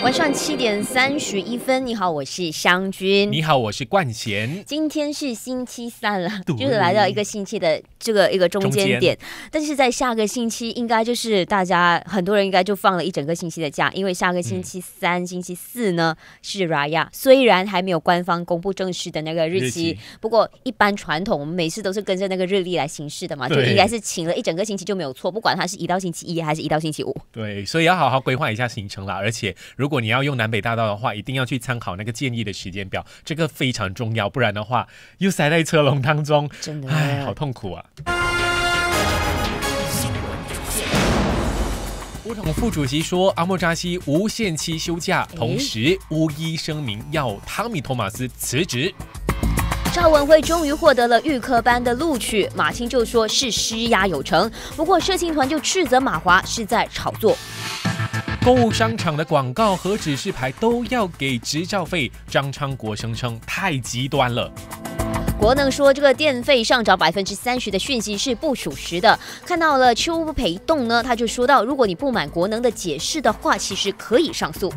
晚上七点三十一分，你好，我是湘君。你好，我是冠贤。今天是星期三了，就是来到一个星期的。这个一个中间点，但是在下个星期应该就是大家很多人应该就放了一整个星期的假，因为下个星期三、星期四呢是 Raya，虽然还没有官方公布正式的那个日期，不过一般传统我们每次都是跟着那个日历来行事的嘛，就应该是请了一整个星期就没有错，不管它是一到星期一还是一到星期五。对，所以要好好规划一下行程啦，而且如果你要用南北大道的话，一定要去参考那个建议的时间表，这个非常重要，不然的话又塞在车龙当中，真的哎，好痛苦啊。总统副主席说，阿莫扎西无限期休假，同时巫医声明要汤米托马斯辞职。赵文辉终于获得了预科班的录取，马青就说是施压有成，不过社青团就斥责马华是在炒作。购物商场的广告和指示牌都要给执照费，张昌国声称太极端了。国能说这个电费上涨百分之三十的讯息是不属实的。看到了邱培栋呢，他就说到，如果你不满国能的解释的话，其实可以上诉。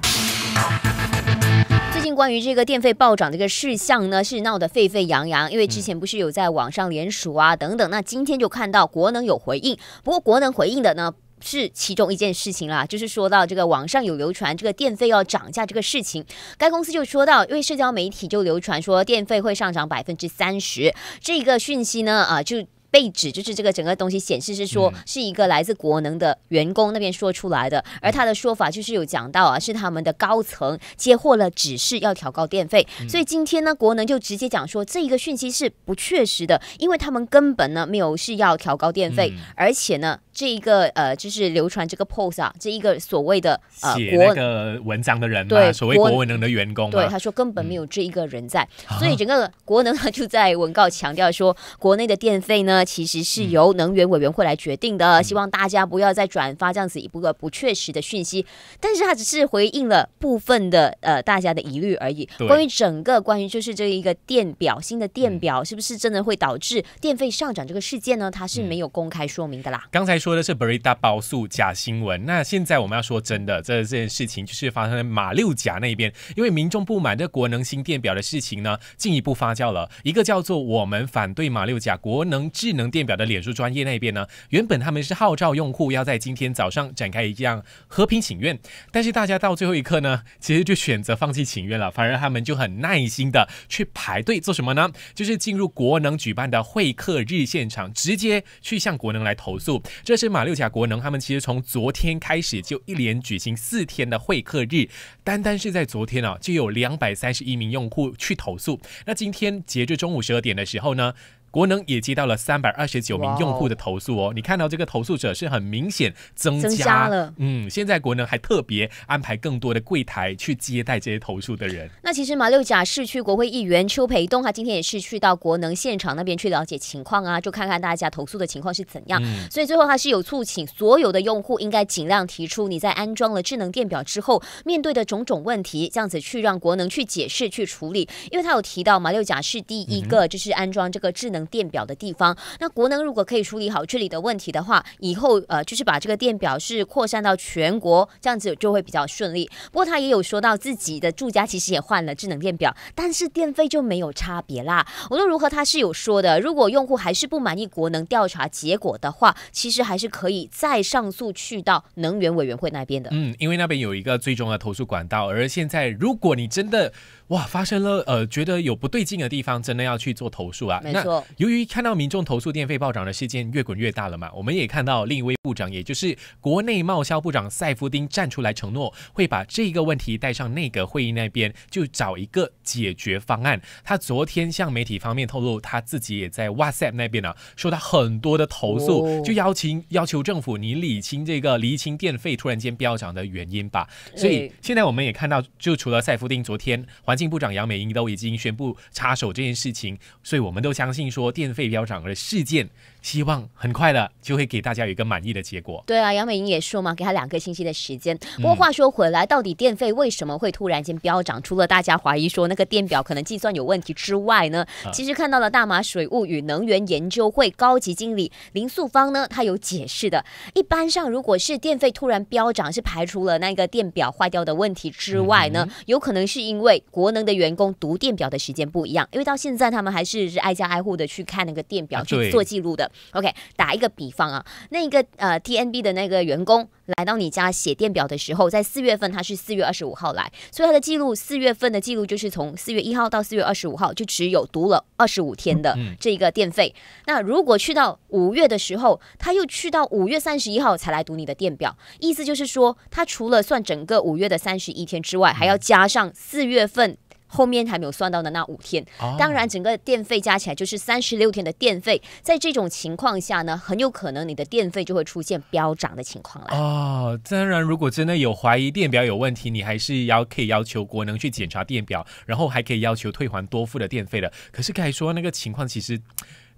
最近关于这个电费暴涨这个事项呢，是闹得沸沸扬扬，因为之前不是有在网上联署啊等等。那今天就看到国能有回应，不过国能回应的呢？是其中一件事情啦，就是说到这个网上有流传这个电费要涨价这个事情，该公司就说到，因为社交媒体就流传说电费会上涨百分之三十，这个讯息呢，啊就被指就是这个整个东西显示是说是一个来自国能的员工那边说出来的，而他的说法就是有讲到啊是他们的高层接获了指示要调高电费，所以今天呢国能就直接讲说这一个讯息是不确实的，因为他们根本呢没有是要调高电费，而且呢。这一个呃，就是流传这个 post 啊，这一个所谓的写那个文章的人，对，所谓国能的员工，对，他说根本没有这一个人在，所以整个国能他就在文告强调说，国内的电费呢，其实是由能源委员会来决定的，希望大家不要再转发这样子一个不确实的讯息。但是他只是回应了部分的呃大家的疑虑而已。关于整个关于就是这一个电表新的电表是不是真的会导致电费上涨这个事件呢？他是没有公开说明的啦。刚才。说的是 Berita 包速假新闻。那现在我们要说真的，这这件事情就是发生在马六甲那边，因为民众不满这国能新电表的事情呢，进一步发酵了。一个叫做我们反对马六甲国能智能电表的脸书专业那边呢，原本他们是号召用户要在今天早上展开一样和平请愿，但是大家到最后一刻呢，其实就选择放弃请愿了，反而他们就很耐心的去排队做什么呢？就是进入国能举办的会客日现场，直接去向国能来投诉。这是马六甲国能，他们其实从昨天开始就一连举行四天的会客日，单单是在昨天啊，就有两百三十一名用户去投诉。那今天截至中午十二点的时候呢？国能也接到了三百二十九名用户的投诉哦，你看到这个投诉者是很明显增加了，嗯，现在国能还特别安排更多的柜台去接待这些投诉的人。那其实马六甲市区国会议员邱培东他今天也是去到国能现场那边去了解情况啊，就看看大家投诉的情况是怎样。所以最后他是有促请所有的用户应该尽量提出你在安装了智能电表之后面对的种种问题，这样子去让国能去解释去处理。因为他有提到马六甲是第一个就是安装这个智能。电表的地方，那国能如果可以处理好这里的问题的话，以后呃就是把这个电表是扩散到全国，这样子就会比较顺利。不过他也有说到自己的住家其实也换了智能电表，但是电费就没有差别啦。无论如何，他是有说的，如果用户还是不满意国能调查结果的话，其实还是可以再上诉去到能源委员会那边的。嗯，因为那边有一个最终的投诉管道。而现在，如果你真的哇，发生了呃，觉得有不对劲的地方，真的要去做投诉啊。没错。由于看到民众投诉电费暴涨的事件越滚越大了嘛，我们也看到另一位部长，也就是国内贸销部长塞夫丁站出来承诺，会把这个问题带上内阁会议那边，就找一个解决方案。他昨天向媒体方面透露，他自己也在 WhatsApp 那边呢，收到很多的投诉，就邀请要求政府你理清这个厘清电费突然间飙涨的原因吧。所以现在我们也看到，就除了塞夫丁昨天环。信部长杨美英都已经宣布插手这件事情，所以我们都相信说电费飙涨的事件。希望很快的就会给大家有一个满意的结果。对啊，杨美英也说嘛，给他两个星期的时间。不过话说回来，到底电费为什么会突然间飙涨？除了大家怀疑说那个电表可能计算有问题之外呢？其实看到了大马水务与能源研究会高级经理林素芳呢，她有解释的。一般上，如果是电费突然飙涨，是排除了那个电表坏掉的问题之外呢，有可能是因为国能的员工读电表的时间不一样。因为到现在他们还是是挨家挨户的去看那个电表去做记录的。OK，打一个比方啊，那个呃 t n b 的那个员工来到你家写电表的时候，在四月份他是四月二十五号来，所以他的记录四月份的记录就是从四月一号到四月二十五号就只有读了二十五天的这一个电费。那如果去到五月的时候，他又去到五月三十一号才来读你的电表，意思就是说他除了算整个五月的三十一天之外，还要加上四月份。后面还没有算到的那五天，当然整个电费加起来就是三十六天的电费。在这种情况下呢，很有可能你的电费就会出现飙涨的情况了。哦，当然，如果真的有怀疑电表有问题，你还是要可以要求国能去检查电表，然后还可以要求退还多付的电费的。可是该说那个情况，其实。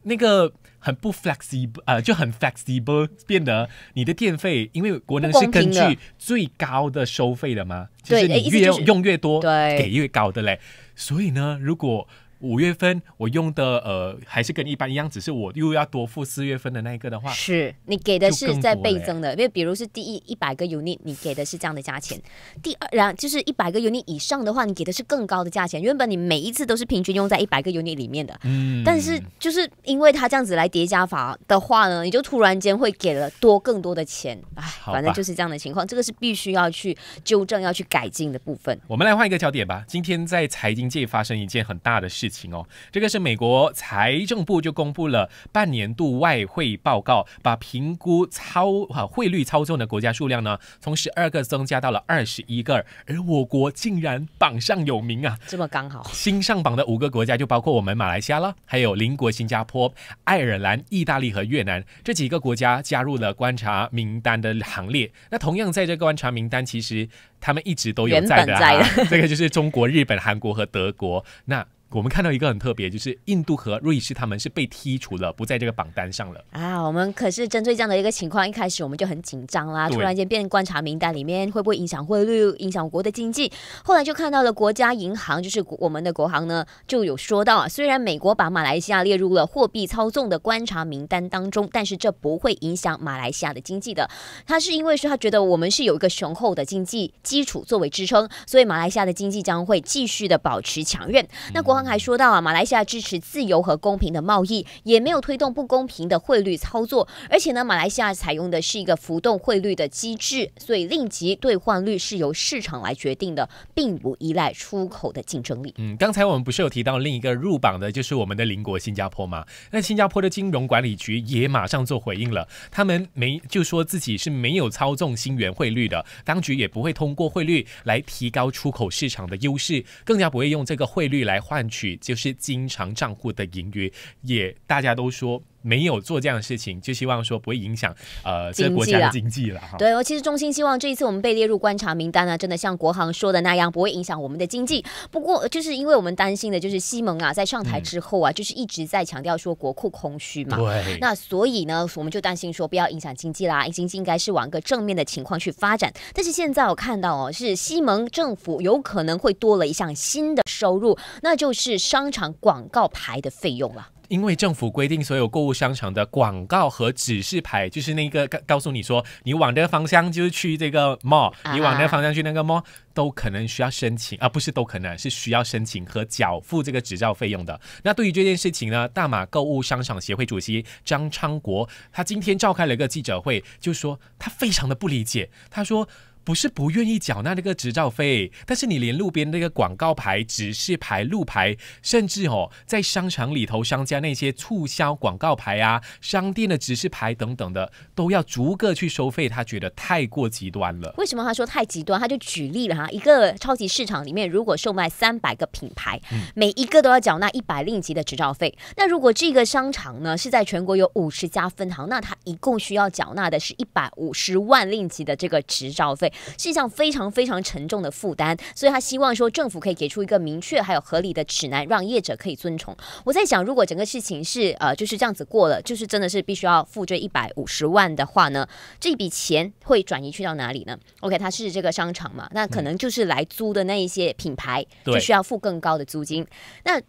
那个很不 flexible，呃，就很 flexible，变得你的电费，因为国能是根据最高的收费的嘛，就是你越用用越多，对，给越高的嘞。所以呢，如果五月份我用的呃还是跟一般一样，只是我又要多付四月份的那一个的话，是你给的是在倍增的，因为比如是第一一百个 unit 你给的是这样的价钱，第二然就是一百个 unit 以上的话，你给的是更高的价钱。原本你每一次都是平均用在一百个 unit 里面的，嗯，但是就是因为它这样子来叠加法的话呢，你就突然间会给了多更多的钱，哎，反正就是这样的情况，这个是必须要去纠正要去改进的部分。我们来换一个焦点吧，今天在财经界发生一件很大的事。哦，这个是美国财政部就公布了半年度外汇报告，把评估操啊汇率操纵的国家数量呢，从十二个增加到了二十一个，而我国竟然榜上有名啊！这么刚好，新上榜的五个国家就包括我们马来西亚了，还有邻国新加坡、爱尔兰、意大利和越南这几个国家加入了观察名单的行列。那同样在这个观察名单，其实他们一直都有在的，这个就是中国、日本、韩国和德国。那我们看到一个很特别，就是印度和瑞士他们是被剔除了，不在这个榜单上了啊。我们可是针对这样的一个情况，一开始我们就很紧张啦。突然间变观察名单里面会不会影响汇率、影响国的经济？后来就看到了国家银行，就是我们的国行呢，就有说到啊，虽然美国把马来西亚列入了货币操纵的观察名单当中，但是这不会影响马来西亚的经济的。他是因为说他觉得我们是有一个雄厚的经济基础作为支撑，所以马来西亚的经济将会继续的保持强韧。那国行。还说到啊，马来西亚支持自由和公平的贸易，也没有推动不公平的汇率操作，而且呢，马来西亚采用的是一个浮动汇率的机制，所以令吉兑换率是由市场来决定的，并不依赖出口的竞争力。嗯，刚才我们不是有提到另一个入榜的，就是我们的邻国新加坡吗？那新加坡的金融管理局也马上做回应了，他们没就说自己是没有操纵新元汇率的，当局也不会通过汇率来提高出口市场的优势，更加不会用这个汇率来换。取就是经常账户的盈余，也大家都说。没有做这样的事情，就希望说不会影响呃这个国家的经济了哈。对，我其实衷心希望这一次我们被列入观察名单呢，真的像国航说的那样，不会影响我们的经济。不过，就是因为我们担心的就是西蒙啊，在上台之后啊，就是一直在强调说国库空虚嘛。对。那所以呢，我们就担心说不要影响经济啦，经济应该是往个正面的情况去发展。但是现在我看到哦，是西蒙政府有可能会多了一项新的收入，那就是商场广告牌的费用了。因为政府规定，所有购物商场的广告和指示牌，就是那个告告诉你说你往这个方向就是去这个 mall，你往那个方向去那个 mall，都可能需要申请，啊，不是都可能，是需要申请和缴付这个执照费用的。那对于这件事情呢，大马购物商场协会主席张昌国，他今天召开了一个记者会，就说他非常的不理解，他说。不是不愿意缴纳那个执照费，但是你连路边那个广告牌、指示牌、路牌，甚至哦，在商场里头商家那些促销广告牌啊、商店的指示牌等等的，都要逐个去收费，他觉得太过极端了。为什么他说太极端？他就举例了哈，一个超级市场里面如果售卖三百个品牌，每一个都要缴纳一百令吉的执照费。那如果这个商场呢是在全国有五十家分行，那他一共需要缴纳的是一百五十万令吉的这个执照费。是一项非常非常沉重的负担，所以他希望说政府可以给出一个明确还有合理的指南，让业者可以遵从。我在想，如果整个事情是呃就是这样子过了，就是真的是必须要付这一百五十万的话呢，这笔钱会转移去到哪里呢？OK，它是这个商场嘛，那可能就是来租的那一些品牌就需要付更高的租金。那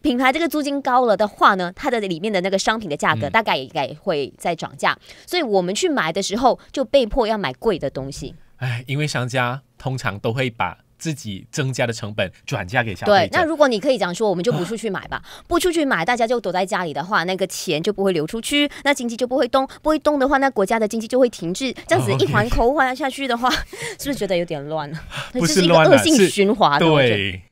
品牌这个租金高了的话呢，它的里面的那个商品的价格大概也应该会再涨价，所以我们去买的时候就被迫要买贵的东西。哎，因为商家通常都会把自己增加的成本转嫁给消费。对，那如果你可以讲说，我们就不出去买吧，不出去买，大家就躲在家里的话，那个钱就不会流出去，那经济就不会动，不会动的话，那国家的经济就会停滞。这样子一环扣一环下去的话，是不是觉得有点乱？不是乱啊，是恶性循环。对。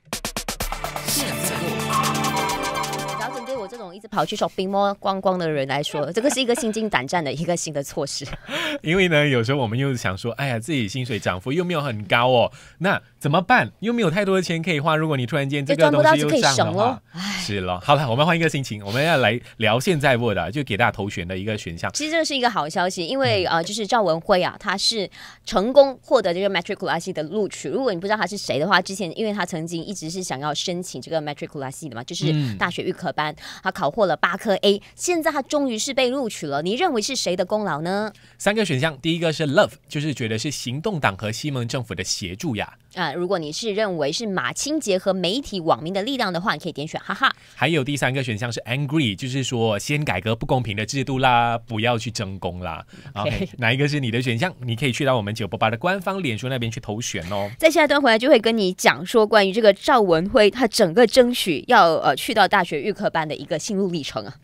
一直跑去找被摸光光的人来说，这个是一个心惊胆战的一个新的措施。因为呢，有时候我们又想说，哎呀，自己薪水涨幅又没有很高哦，那怎么办？又没有太多的钱可以花。如果你突然间这个东西又涨的话，是了。好了，我们换一个心情，我们要来聊现在过的，就给大家投选的一个选项。其实这是一个好消息，因为呃，就是赵文辉啊，他是成功获得这个 m a t r i c u l a c y 的录取。如果你不知道他是谁的话，之前因为他曾经一直是想要申请这个 m a t r i c u l a c y 的嘛，就是大学预科班，他考。获了八颗 A，现在他终于是被录取了。你认为是谁的功劳呢？三个选项，第一个是 love，就是觉得是行动党和西门政府的协助呀。呃，如果你是认为是马清结合媒体网民的力量的话，你可以点选哈哈。还有第三个选项是 angry，就是说先改革不公平的制度啦，不要去争功啦。OK，哪一个是你的选项？你可以去到我们九八八的官方脸书那边去投选哦。在下一段回来就会跟你讲说关于这个赵文辉他整个争取要呃去到大学预科班的一个心路历程啊。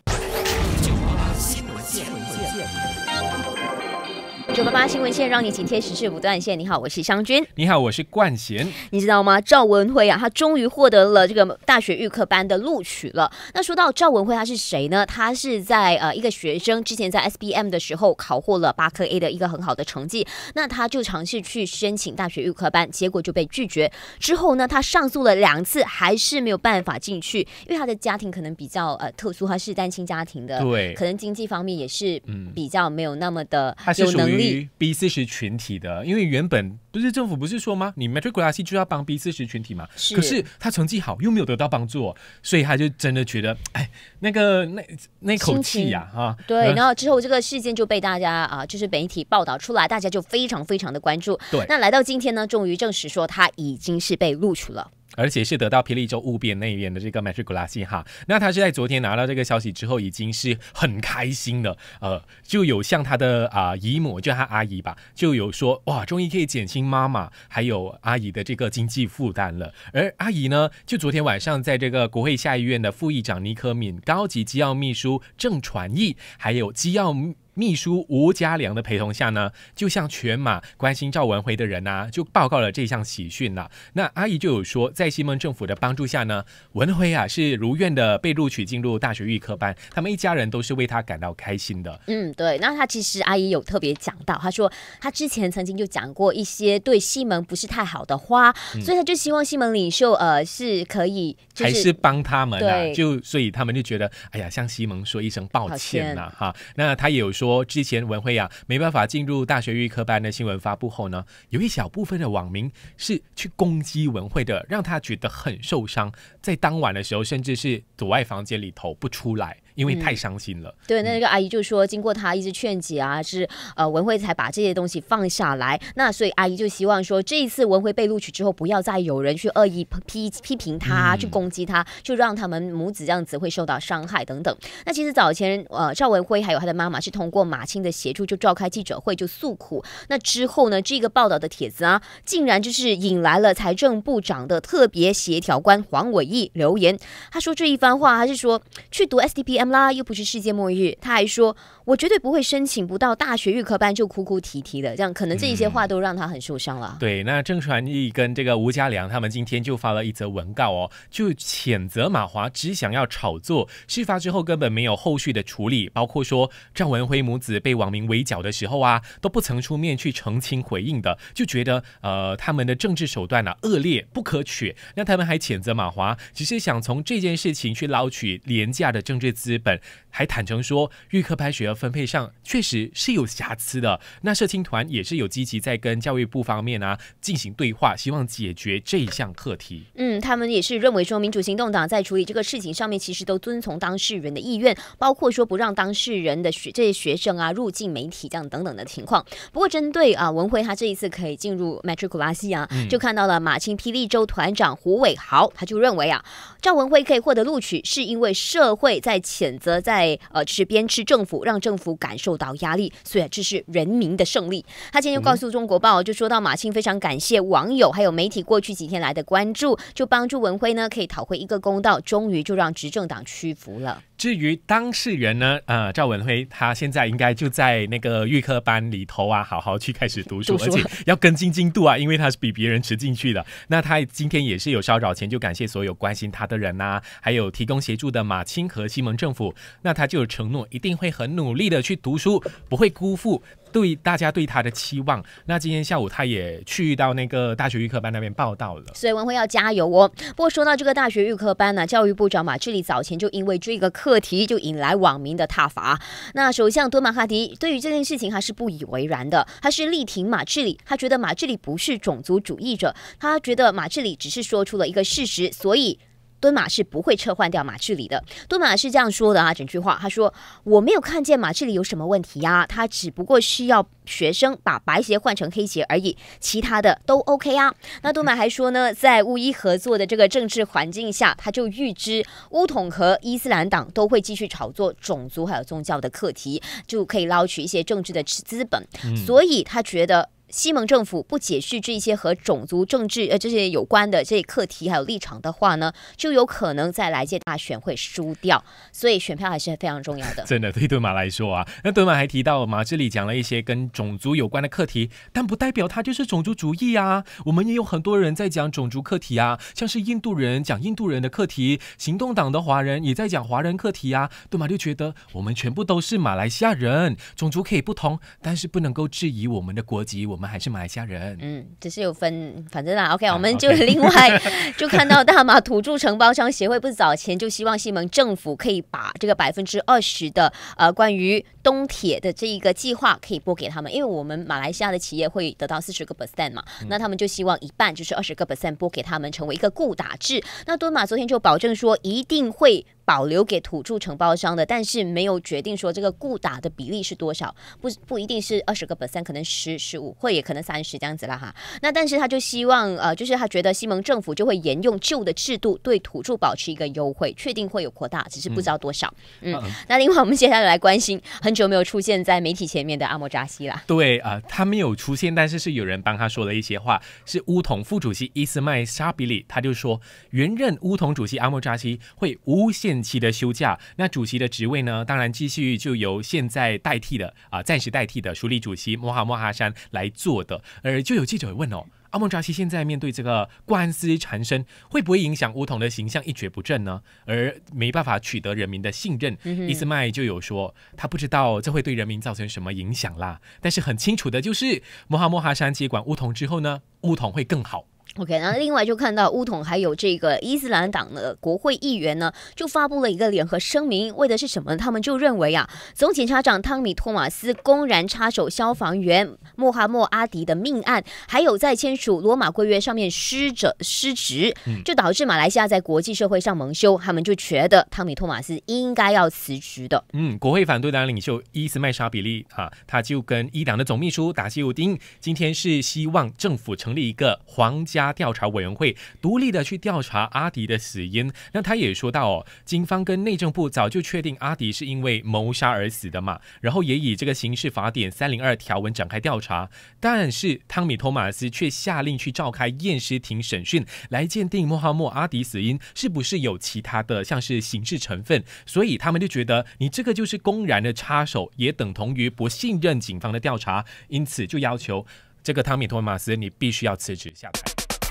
九八八新闻线让你紧贴时事不断线。你好，我是湘君。你好，我是冠贤。你知道吗？赵文辉啊，他终于获得了这个大学预科班的录取了。那说到赵文辉，他是谁呢？他是在呃一个学生之前在 S B M 的时候考获了八科 A 的一个很好的成绩。那他就尝试去申请大学预科班，结果就被拒绝。之后呢，他上诉了两次，还是没有办法进去，因为他的家庭可能比较呃特殊，他是单亲家庭的，对，可能经济方面也是嗯比较没有那么的，他能力。B 四十群体的，因为原本不是政府不是说吗？你 metric class 就要帮 B 四十群体嘛。是。可是他成绩好又没有得到帮助，所以他就真的觉得，哎，那个那那口气呀，哈。对。然后之后这个事件就被大家啊，就是媒体报道出来，大家就非常非常的关注。对。那来到今天呢，终于证实说他已经是被录取了。而且是得到霹雳州务变那边的这个 m a t r i c u l a s 哈，那他是在昨天拿到这个消息之后，已经是很开心的，呃，就有向他的啊姨母，就他阿姨吧，就有说哇，终于可以减轻妈妈还有阿姨的这个经济负担了。而阿姨呢，就昨天晚上在这个国会下议院的副议长尼克敏、高级机要秘书郑传义还有机要。秘书吴家良的陪同下呢，就向全马关心赵文辉的人呐，就报告了这项喜讯了。那阿姨就有说，在西蒙政府的帮助下呢，文辉啊是如愿的被录取进入大学预科班。他们一家人都是为他感到开心的。嗯，对。那他其实阿姨有特别讲到，他说他之前曾经就讲过一些对西蒙不是太好的话，所以他就希望西蒙领袖呃是可以还是帮他们啊，就所以他们就觉得哎呀，向西蒙说一声抱歉呐，哈。那他也有说。说之前文慧啊没办法进入大学预科班的新闻发布后呢，有一小部分的网民是去攻击文慧的，让他觉得很受伤，在当晚的时候甚至是躲在房间里头不出来。因为太伤心了，对，那那个阿姨就说，经过她一直劝解啊，是呃文辉才把这些东西放下来。那所以阿姨就希望说，这一次文辉被录取之后，不要再有人去恶意批批评他，去攻击他，就让他们母子这样子会受到伤害等等。那其实早前呃赵文辉还有他的妈妈是通过马青的协助就召开记者会就诉苦。那之后呢，这个报道的帖子啊，竟然就是引来了财政部长的特别协调官黄伟义留言，他说这一番话，他是说去读 S D P。啦，又不是世界末日。他还说，我绝对不会申请不到大学预科班就哭哭啼啼的。这样，可能这一些话都让他很受伤了。对，那郑传义跟这个吴家良他们今天就发了一则文告哦，就谴责马华只想要炒作，事发之后根本没有后续的处理，包括说赵文辉母子被网民围剿的时候啊，都不曾出面去澄清回应的，就觉得呃他们的政治手段呢恶劣不可取。那他们还谴责马华只是想从这件事情去捞取廉价的政治资。日本还坦诚说，预科拍学额分配上确实是有瑕疵的。那社青团也是有积极在跟教育部方面啊进行对话，希望解决这一项课题。嗯，他们也是认为说，民主行动党在处理这个事情上面，其实都遵从当事人的意愿，包括说不让当事人的学这些学生啊入境媒体这样等等的情况。不过，针对啊文辉他这一次可以进入 m a t r i c u l a s 啊，就看到了马青霹雳州团长胡伟豪，他就认为啊，赵文辉可以获得录取，是因为社会在前。选择在呃，就是鞭笞政府，让政府感受到压力，所以这是人民的胜利。他今天又告诉中国报，就说到马庆非常感谢网友还有媒体过去几天来的关注，就帮助文辉呢可以讨回一个公道，终于就让执政党屈服了。至于当事人呢，呃，赵文辉他现在应该就在那个预科班里头啊，好好去开始读书，而且要跟进进度啊，因为他是比别人迟进去的。那他今天也是有稍早前就感谢所有关心他的人呐，还有提供协助的马青和西蒙政府。那他就承诺一定会很努力的去读书，不会辜负。对大家对他的期望，那今天下午他也去到那个大学预科班那边报道了，所以文辉要加油哦。不过说到这个大学预科班呢，教育部长马志里早前就因为这个课题就引来网民的挞伐。那首相多马哈迪对于这件事情他是不以为然的，他是力挺马志里，他觉得马志里不是种族主义者，他觉得马志里只是说出了一个事实，所以。敦马是不会撤换掉马志里的。敦马是这样说的啊，整句话，他说我没有看见马志里有什么问题呀，他只不过需要学生把白鞋换成黑鞋而已，其他的都 OK 啊。那敦马还说呢，在乌伊合作的这个政治环境下，他就预知乌统和伊斯兰党都会继续炒作种族还有宗教的课题，就可以捞取一些政治的资本，所以他觉得。西蒙政府不解释这些和种族政治呃这些有关的这些课题还有立场的话呢，就有可能在来届大选会输掉。所以选票还是非常重要的。真的，对对马来说啊，那对马还提到嘛，这里讲了一些跟种族有关的课题，但不代表他就是种族主义啊。我们也有很多人在讲种族课题啊，像是印度人讲印度人的课题，行动党的华人也在讲华人课题啊。对马就觉得我们全部都是马来西亚人，种族可以不同，但是不能够质疑我们的国籍。我们。我们还是马来西亚人，嗯，只是有分，反正啦，OK，我们就另外就看到大马土著承包商协会，不早前就希望西门政府可以把这个百分之二十的呃关于东铁的这一个计划可以拨给他们，因为我们马来西亚的企业会得到四十个 percent 嘛，那他们就希望一半就是二十个 percent 拨给他们，成为一个固打制。那敦马昨天就保证说一定会。保留给土著承包商的，但是没有决定说这个固打的比例是多少，不不一定是二十个 percent，可能十十五，或也可能三十这样子啦哈。那但是他就希望呃，就是他觉得西蒙政府就会沿用旧的制度，对土著保持一个优惠，确定会有扩大，只是不知道多少。嗯，那另外我们接下来来关心很久没有出现在媒体前面的阿莫扎西啦。对啊，他没有出现，但是是有人帮他说了一些话，是乌统副主席伊斯麦沙比里，他就说原任乌统主席阿莫扎西会无限。任期的休假，那主席的职位呢？当然继续就由现在代替的啊，暂时代替的署理主席莫哈莫哈山来做的。而就有记者问哦，阿末扎西现在面对这个官司缠身，会不会影响乌统的形象一蹶不振呢？而没办法取得人民的信任，伊斯麦就有说他不知道这会对人民造成什么影响啦。但是很清楚的就是，莫哈莫哈山接管乌统之后呢，乌统会更好。OK，那另外就看到乌统还有这个伊斯兰党的国会议员呢，就发布了一个联合声明，为的是什么？他们就认为啊，总检察长汤米托马斯公然插手消防员穆哈默阿迪的命案，还有在签署罗马规约上面失职失职，就导致马来西亚在国际社会上蒙羞。他们就觉得汤米托马斯应该要辞职的。嗯，国会反对党领袖伊斯麦沙比利啊，他就跟伊党的总秘书达西乌丁今天是希望政府成立一个皇家。调查委员会独立的去调查阿迪的死因。那他也说到哦，警方跟内政部早就确定阿迪是因为谋杀而死的嘛，然后也以这个刑事法典三零二条文展开调查。但是汤米托马斯却下令去召开验尸庭审讯，来鉴定穆罕默阿迪死因是不是有其他的像是刑事成分。所以他们就觉得你这个就是公然的插手，也等同于不信任警方的调查，因此就要求这个汤米托马斯你必须要辞职下台。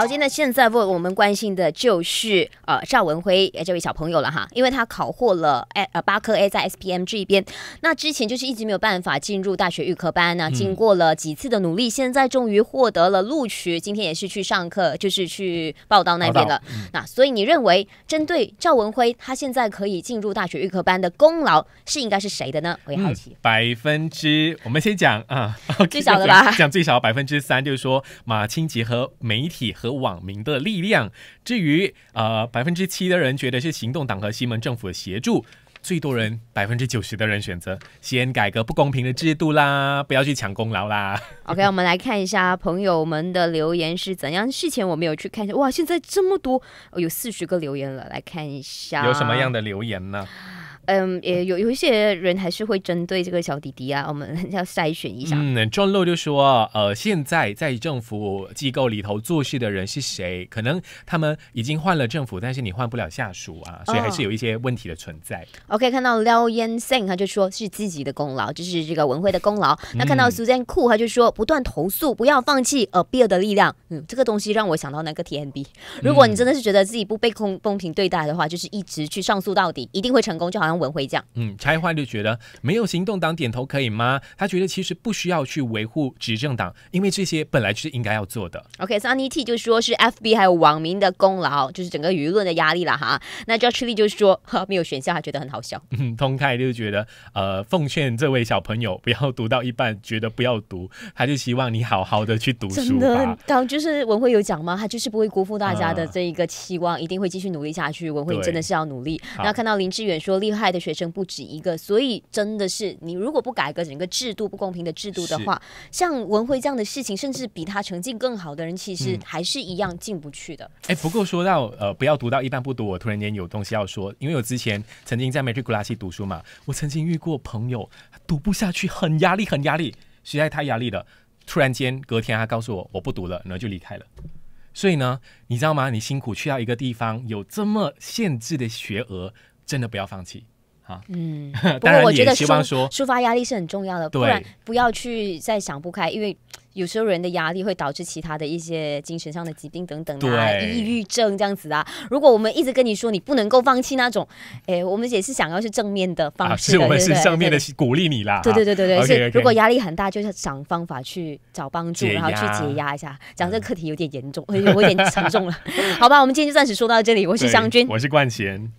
好，今天现在我们关心的就是呃赵文辉哎，这位小朋友了哈，因为他考获了呃八科 A 在 SPM 这一边，那之前就是一直没有办法进入大学预科班呢，经过了几次的努力，现在终于获得了录取。今天也是去上课，就是去报到那边了。那所以你认为针对赵文辉他现在可以进入大学预科班的功劳是应该是谁的呢？我也好奇，百分之我们先讲啊，最小的吧，讲最小百分之三，就是说马清杰和媒体和。网民的力量。至于呃，百分之七的人觉得是行动党和西门政府的协助，最多人百分之九十的人选择先改革不公平的制度啦，不要去抢功劳啦。OK，我们来看一下朋友们的留言是怎样。事前我没有去看一下，哇，现在这么多，有四十个留言了，来看一下有什么样的留言呢？嗯，也有有一些人还是会针对这个小弟弟啊，我们 要筛选一下。嗯，John Low 就说，呃，现在在政府机构里头做事的人是谁？可能他们已经换了政府，但是你换不了下属啊，所以还是有一些问题的存在。OK，看到 Leo Yang，他就说是自己的功劳，就是这个文辉的功劳。那看到 Susan Cool，他就说不断投诉，不要放弃 Appeal 的力量。嗯，这个东西让我想到那个 TMB。如果你真的是觉得自己不被公公平对待的话，就是一直去上诉到底，一定会成功，就好像。文辉讲，嗯，拆花就觉得没有行动党点头可以吗？他觉得其实不需要去维护执政党，因为这些本来就是应该要做的。OK，Sunny T 就说是 FB 还有网民的功劳，就是整个舆论的压力了哈。那 Joshly 就说呵 没有选项，他觉得很好笑。嗯，通泰就觉得呃，奉劝这位小朋友不要读到一半觉得不要读，他就希望你好好的去读书。真的，刚就是文辉有讲吗？他就是不会辜负大家的这一个期望，一定会继续努力下去。文辉真的是要努力。那看到林志远说厉害。的学生不止一个，所以真的是你如果不改革整个制度不公平的制度的话，像文辉这样的事情，甚至比他成绩更好的人，其实还是一样进不去的。哎，不过说到呃，不要读到一半不读，我突然间有东西要说，因为我之前曾经在美利古拉西读书嘛，我曾经遇过朋友读不下去，很压力，很压力，实在太压力了。突然间隔天他告诉我我不读了，然后就离开了。所以呢，你知道吗？你辛苦去到一个地方，有这么限制的学额，真的不要放弃。嗯，不过我觉得抒抒发压力是很重要的，不然不要去再想不开，因为有时候人的压力会导致其他的一些精神上的疾病等等，啊，抑郁症这样子啊。如果我们一直跟你说你不能够放弃那种，哎，我们也是想要是正面的方式，是是正面的鼓励你啦。对对对对对，是如果压力很大，就是想方法去找帮助，然后去解压一下。讲这个课题有点严重，我有点沉重了。好吧，我们今天就暂时说到这里。我是湘君，我是冠贤。